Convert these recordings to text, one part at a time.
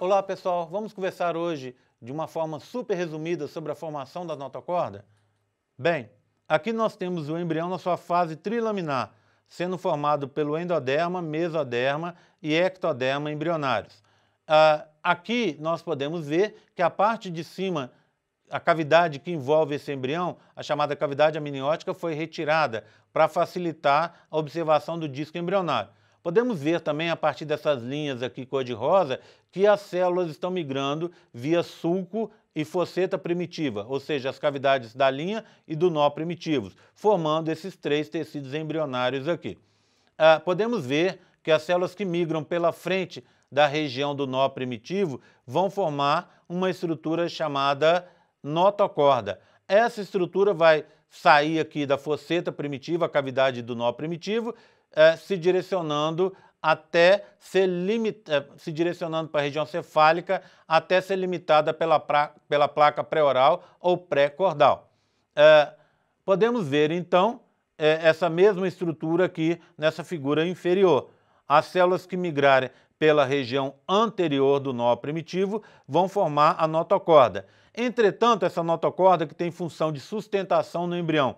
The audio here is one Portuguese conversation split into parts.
Olá pessoal, vamos conversar hoje de uma forma super resumida sobre a formação da notocorda? Bem, aqui nós temos o embrião na sua fase trilaminar, sendo formado pelo endoderma, mesoderma e ectoderma embrionários. Ah, aqui nós podemos ver que a parte de cima, a cavidade que envolve esse embrião, a chamada cavidade amniótica, foi retirada para facilitar a observação do disco embrionário. Podemos ver também, a partir dessas linhas aqui cor-de-rosa, que as células estão migrando via sulco e fosseta primitiva, ou seja, as cavidades da linha e do nó primitivos, formando esses três tecidos embrionários aqui. Ah, podemos ver que as células que migram pela frente da região do nó primitivo vão formar uma estrutura chamada notocorda. Essa estrutura vai sair aqui da fosseta primitiva, a cavidade do nó primitivo, é, se direcionando até ser limita, é, se direcionando para a região cefálica até ser limitada pela, pra, pela placa pré-oral ou pré-cordal. É, podemos ver, então, essa mesma estrutura aqui nessa figura inferior. As células que migrarem pela região anterior do nó primitivo vão formar a notocorda. Entretanto, essa notocorda que tem função de sustentação no embrião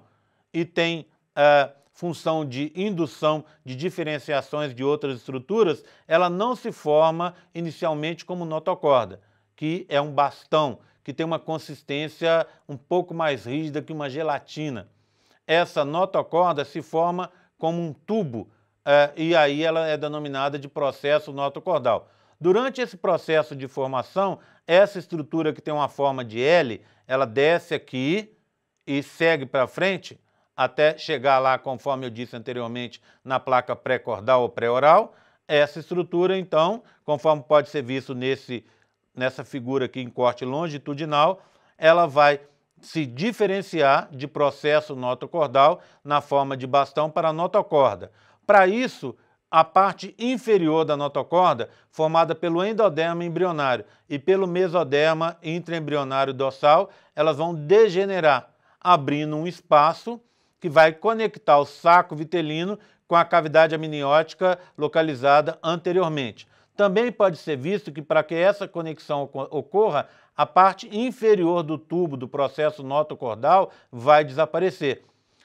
e tem função de indução de diferenciações de outras estruturas, ela não se forma inicialmente como notocorda, que é um bastão, que tem uma consistência um pouco mais rígida que uma gelatina. Essa notocorda se forma como um tubo, é, e aí ela é denominada de processo notocordal. Durante esse processo de formação, essa estrutura que tem uma forma de L, ela desce aqui e segue para frente, até chegar lá, conforme eu disse anteriormente, na placa pré-cordal ou pré-oral. Essa estrutura, então, conforme pode ser visto nesse, nessa figura aqui em corte longitudinal, ela vai se diferenciar de processo notocordal na forma de bastão para notocorda. Para isso, a parte inferior da notocorda, formada pelo endoderma embrionário e pelo mesoderma intraembrionário dorsal, elas vão degenerar, abrindo um espaço que vai conectar o saco vitelino com a cavidade amniótica localizada anteriormente. Também pode ser visto que, para que essa conexão ocorra, a parte inferior do tubo do processo notocordal vai desaparecer.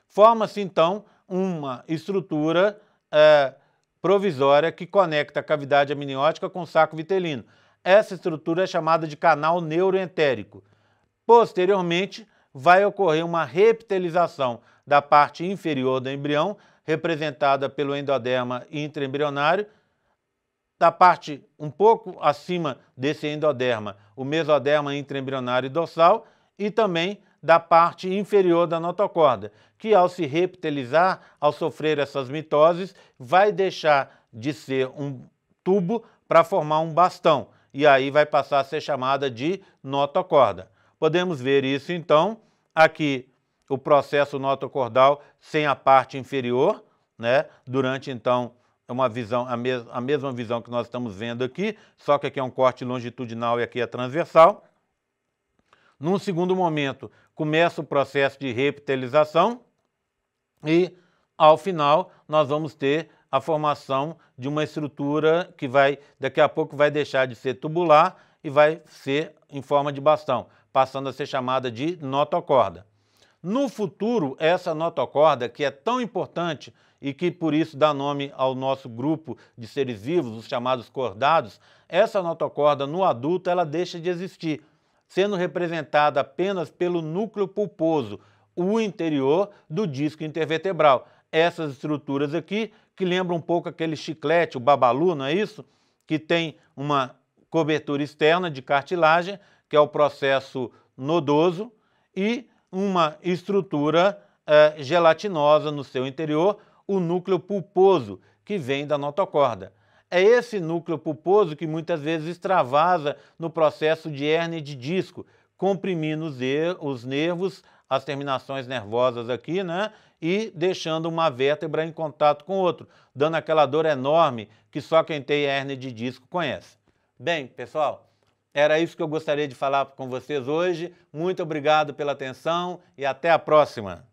Forma-se, então, uma estrutura é, provisória que conecta a cavidade amniótica com o saco vitelino. Essa estrutura é chamada de canal neuroentérico. Posteriormente, vai ocorrer uma reptilização da parte inferior do embrião, representada pelo endoderma intraembrionário, da parte um pouco acima desse endoderma, o mesoderma intraembrionário dorsal, e também da parte inferior da notocorda, que ao se reptilizar, ao sofrer essas mitoses, vai deixar de ser um tubo para formar um bastão, e aí vai passar a ser chamada de notocorda. Podemos ver isso então aqui o processo notocordal sem a parte inferior, né? Durante então uma visão, a, mes a mesma visão que nós estamos vendo aqui, só que aqui é um corte longitudinal e aqui é transversal. Num segundo momento, começa o processo de reptilização e, ao final, nós vamos ter a formação de uma estrutura que vai, daqui a pouco, vai deixar de ser tubular e vai ser em forma de bastão, passando a ser chamada de notocorda. No futuro, essa notocorda, que é tão importante e que por isso dá nome ao nosso grupo de seres vivos, os chamados cordados, essa notocorda no adulto ela deixa de existir, sendo representada apenas pelo núcleo pulposo, o interior do disco intervertebral. Essas estruturas aqui, que lembram um pouco aquele chiclete, o babalu, não é isso? Que tem uma cobertura externa de cartilagem, que é o processo nodoso, e uma estrutura eh, gelatinosa no seu interior, o núcleo pulposo, que vem da notocorda. É esse núcleo pulposo que muitas vezes extravasa no processo de hernia de disco, comprimindo os, os nervos, as terminações nervosas aqui, né? E deixando uma vértebra em contato com outra, dando aquela dor enorme que só quem tem hernia de disco conhece. Bem, pessoal, era isso que eu gostaria de falar com vocês hoje. Muito obrigado pela atenção e até a próxima.